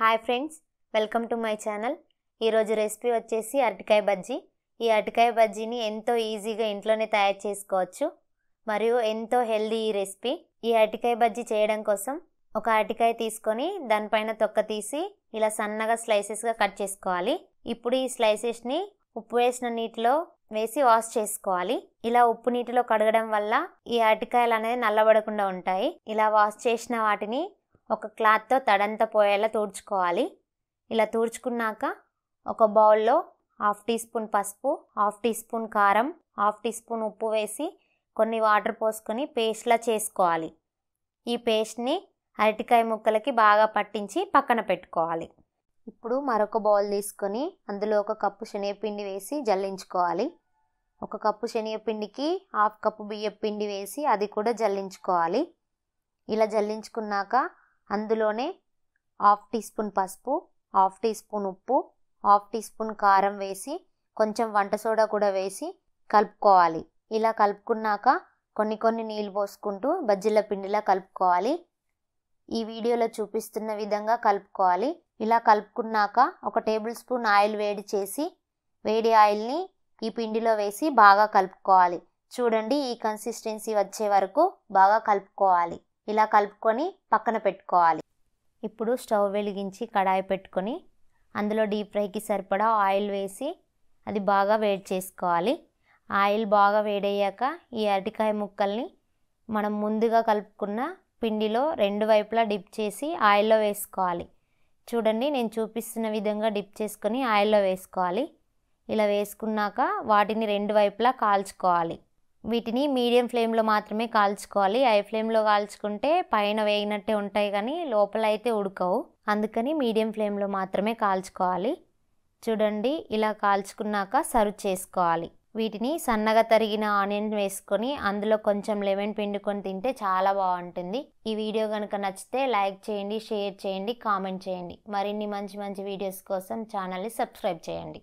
hi friends welcome to my channel ఈరోజు recipe వచ్చేసి అరటికాయ బజ్జీ ఈ అరటికాయ బజ్జీని ఎంతో ఈజీగా ఇంట్లోనే తయారు చేసుకోవచ్చు మరియు ఎంతో హెల్దీ ఈ రెసిపీ ఈ అరటికాయ బజ్జీ చేయడం కోసం ఒక అరటికాయ తీసుకొని దానిపైన తొక్క తీసి ఇలా సన్నగా స్లైసెస్గా కట్ చేసుకోవాలి ఇప్పుడు ఈ స్లైసెస్ని ఉప్పు వేసిన నీటిలో వేసి వాష్ చేసుకోవాలి ఇలా ఉప్పు నీటిలో కడగడం వల్ల ఈ అరటికాయలు అనేది నల్లబడకుండా ఉంటాయి ఇలా వాష్ చేసిన వాటిని ఒక క్లాత్తో తడంత పోయేలా తుడుచుకోవాలి ఇలా తుడుచుకున్నాక ఒక బౌల్లో హాఫ్ టీ స్పూన్ పసుపు హాఫ్ టీ స్పూన్ కారం హాఫ్ టీ స్పూన్ ఉప్పు వేసి కొన్ని వాటర్ పోసుకొని పేస్ట్లా చేసుకోవాలి ఈ పేస్ట్ని అరటికాయ ముక్కలకి బాగా పట్టించి పక్కన పెట్టుకోవాలి ఇప్పుడు మరొక బౌల్ తీసుకొని అందులో ఒక కప్పు శనగపిండి వేసి జల్లించుకోవాలి ఒక కప్పు శనగపిండికి హాఫ్ కప్పు బియ్యపిండి వేసి అది కూడా జల్లించుకోవాలి ఇలా జల్లించుకున్నాక అందులోనే హాఫ్ టీ స్పూన్ పసుపు హాఫ్ టీ స్పూన్ ఉప్పు హాఫ్ టీ స్పూన్ కారం వేసి కొంచెం వంట సోడా కూడా వేసి కలుపుకోవాలి ఇలా కలుపుకున్నాక కొన్ని కొన్ని నీళ్ళు పోసుకుంటూ బజ్జీల పిండిలా కలుపుకోవాలి ఈ వీడియోలో చూపిస్తున్న విధంగా కలుపుకోవాలి ఇలా కలుపుకున్నాక ఒక టేబుల్ స్పూన్ ఆయిల్ వేడి చేసి వేడి ఆయిల్ని ఈ పిండిలో వేసి బాగా కలుపుకోవాలి చూడండి ఈ కన్సిస్టెన్సీ వచ్చే వరకు బాగా కలుపుకోవాలి ఇలా కలుపుకొని పక్కన పెట్టుకోవాలి ఇప్పుడు స్టవ్ వెలిగించి కడాయి పెట్టుకొని అందులో డీప్ ఫ్రైకి సరిపడా ఆయిల్ వేసి అది బాగా వేడి చేసుకోవాలి ఆయిల్ బాగా వేడయ్యాక ఈ అరటికాయ ముక్కల్ని మనం ముందుగా కలుపుకున్న పిండిలో రెండు వైపులా డిప్ చేసి ఆయిల్లో వేసుకోవాలి చూడండి నేను చూపిస్తున్న విధంగా డిప్ చేసుకొని ఆయిల్లో వేసుకోవాలి ఇలా వేసుకున్నాక వాటిని రెండు వైపులా కాల్చుకోవాలి వీటిని మీడియం ఫ్లేమ్లో మాత్రమే కాల్చుకోవాలి హై ఫ్లేమ్లో కాల్చుకుంటే పైన వేగినట్టే ఉంటాయి కానీ లోపల అయితే ఉడకవు అందుకని మీడియం ఫ్లేమ్లో మాత్రమే కాల్చుకోవాలి చూడండి ఇలా కాల్చుకున్నాక సర్వ్ చేసుకోవాలి వీటిని సన్నగా తరిగిన ఆనియన్ వేసుకొని అందులో కొంచెం లెమన్ పిండుకొని తింటే చాలా బాగుంటుంది ఈ వీడియో కనుక నచ్చితే లైక్ చేయండి షేర్ చేయండి కామెంట్ చేయండి మరిన్ని మంచి మంచి వీడియోస్ కోసం ఛానల్ని సబ్స్క్రైబ్ చేయండి